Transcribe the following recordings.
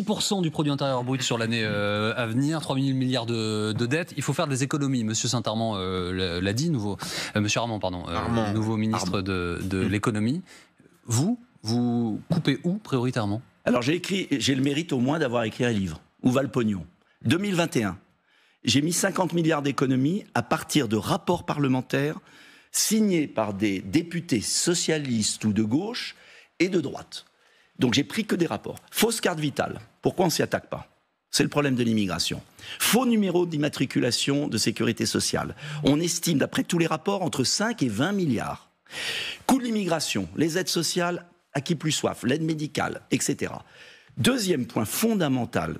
6% du produit intérieur brut sur l'année euh, à venir, 3 milliards de, dettes. Il faut faire des économies. Monsieur Saint-Armand euh, l'a dit, nouveau, euh, Monsieur Armand, pardon, nouveau ministre de, mm. l'économie. Vous, vous coupez où prioritairement Alors j'ai écrit, j'ai le mérite au moins d'avoir écrit un livre. Où va le pognon 2021. J'ai mis 50 milliards d'économies à partir de rapports parlementaires signés par des députés socialistes ou de gauche et de droite. Donc j'ai pris que des rapports. Fausse carte vitale. Pourquoi on s'y attaque pas c'est le problème de l'immigration. Faux numéro d'immatriculation de sécurité sociale. On estime, d'après tous les rapports, entre 5 et 20 milliards. Coût de l'immigration, les aides sociales à qui plus soif, l'aide médicale, etc. Deuxième point fondamental,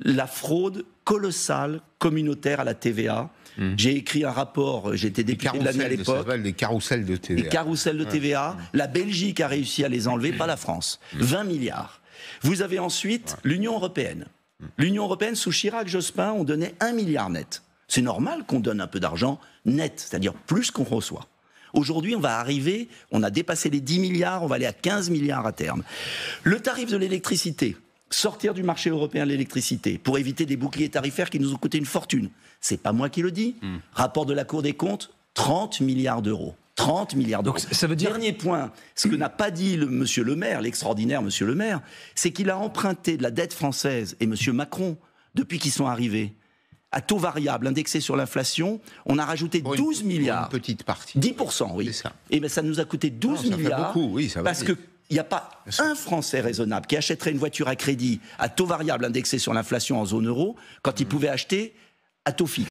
la fraude colossale communautaire à la TVA. Hmm. J'ai écrit un rapport, j'étais député de l'année à l'époque. Des carousels de TVA. de TVA. La Belgique a réussi à les enlever, pas la hmm. France. 20 hmm. milliards. Vous avez ensuite l'Union européenne. L'Union européenne, sous Chirac-Jospin, on donnait 1 milliard net. C'est normal qu'on donne un peu d'argent net, c'est-à-dire plus qu'on reçoit. Aujourd'hui, on va arriver, on a dépassé les 10 milliards, on va aller à 15 milliards à terme. Le tarif de l'électricité, sortir du marché européen de l'électricité pour éviter des boucliers tarifaires qui nous ont coûté une fortune. C'est pas moi qui le dis. Hmm. Rapport de la Cour des comptes, 30 milliards d'euros. 30 milliards d'euros. ça veut Dernier point, ce que n'a pas dit le monsieur Le Maire, l'extraordinaire monsieur Le Maire, c'est qu'il a emprunté de la dette française et monsieur Macron, depuis qu'ils sont arrivés, à taux variable, indexé sur l'inflation, on a rajouté 12 milliards. Une petite partie. 10%, oui. Et eh bien ça nous a coûté 12 ça milliards. beaucoup, oui, ça va parce que il n'y a pas un Français raisonnable qui achèterait une voiture à crédit à taux variable indexé sur l'inflation en zone euro quand il mmh. pouvait acheter à taux fixe.